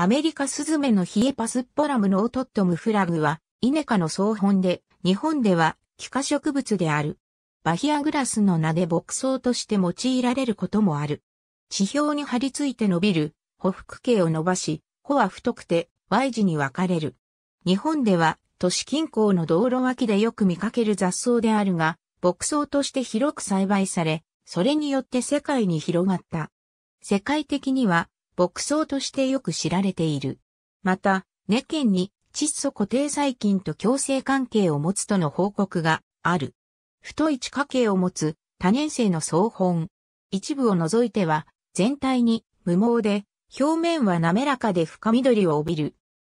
アメリカスズメのヒエパスッポラムノートットムフラグは、イネ科の総本で、日本では、気化植物である。バヒアグラスの名で牧草として用いられることもある。地表に張り付いて伸びる、歩腹径を伸ばし、穂は太くて、Y 字に分かれる。日本では、都市近郊の道路脇でよく見かける雑草であるが、牧草として広く栽培され、それによって世界に広がった。世界的には、牧草としてよく知られている。また、根県に窒素固定細菌と共生関係を持つとの報告がある。太い地下茎を持つ多年生の総本。一部を除いては全体に無毛で表面は滑らかで深緑を帯びる。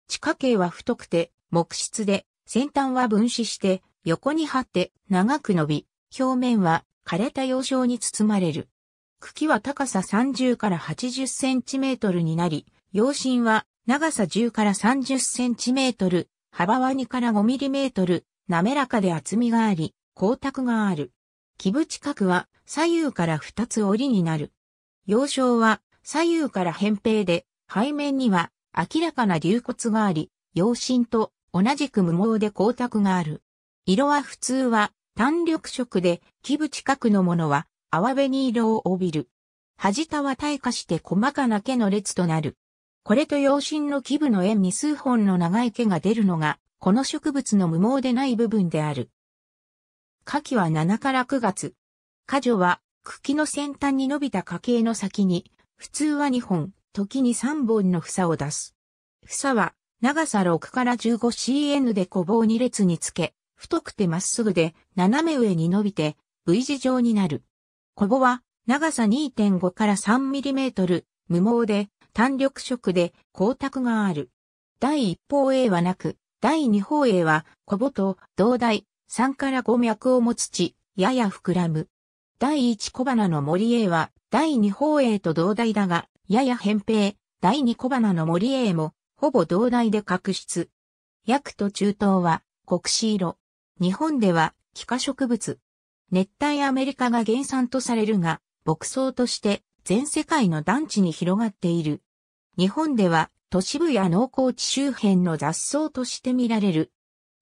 地下茎は太くて木質で先端は分子して横に張って長く伸び、表面は枯れた葉少に包まれる。茎は高さ30から80センチメートルになり、葉芯は長さ10から30センチメートル、幅は2から5ミリメートル、滑らかで厚みがあり、光沢がある。木部近角は左右から2つ折りになる。葉鞘は左右から扁平で、背面には明らかな流骨があり、葉芯と同じく無毛で光沢がある。色は普通は単緑色で、木部近角のものは泡紅色を帯びる。恥田は退化して細かな毛の列となる。これと陽心の基部の円に数本の長い毛が出るのが、この植物の無毛でない部分である。夏季は7から9月。花女は茎の先端に伸びた花茎の先に、普通は2本、時に3本の房を出す。房は長さ6から1 5 c n で小棒2列につけ、太くてまっすぐで斜め上に伸びて V 字状になる。コボは長さ2.5から3ミリメートル、無毛で単緑色で光沢がある。第一方 A はなく、第二方 A はコボと同大3から5脈を持つ地、やや膨らむ。第一小花の森 A は第二方 A と同大だが、やや扁平。第二小花の森 A もほぼ同大で角質。薬と中東は黒紫色。日本では気化植物。熱帯アメリカが原産とされるが、牧草として全世界の団地に広がっている。日本では都市部や農耕地周辺の雑草として見られる。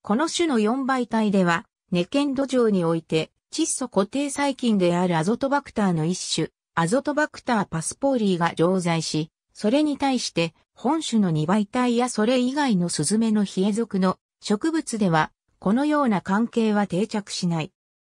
この種の4倍体では、ネケン土壌において窒素固定細菌であるアゾトバクターの一種、アゾトバクターパスポーリーが常在し、それに対して本種の2倍体やそれ以外のスズメのヒエ属の植物では、このような関係は定着しない。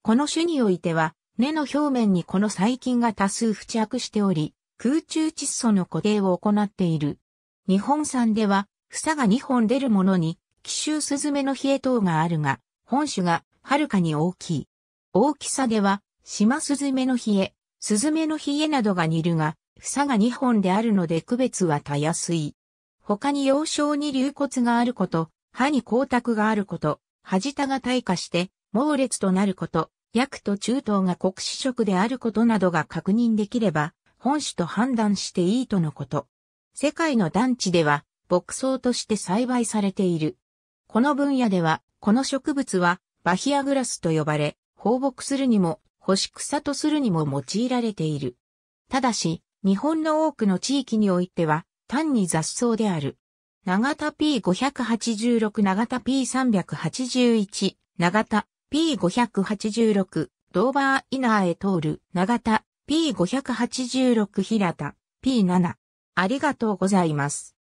この種においては、根の表面にこの細菌が多数付着しており、空中窒素の固定を行っている。日本産では、房が2本出るものに、奇襲スズメの冷え等があるが、本種がはるかに大きい。大きさでは、島スズメの冷え、スズメの冷えなどが似るが、房が2本であるので区別はたやすい。他に幼少に流骨があること、歯に光沢があること、歯舌が退化して、猛烈となること、薬と中東が国子食であることなどが確認できれば、本種と判断していいとのこと。世界の団地では、牧草として栽培されている。この分野では、この植物は、バヒアグラスと呼ばれ、放牧するにも、干し草とするにも用いられている。ただし、日本の多くの地域においては、単に雑草である。長田 P586 長田 P381 長田 P586、ドーバーイナーへ通る、長田、P586 平田、P7。ありがとうございます。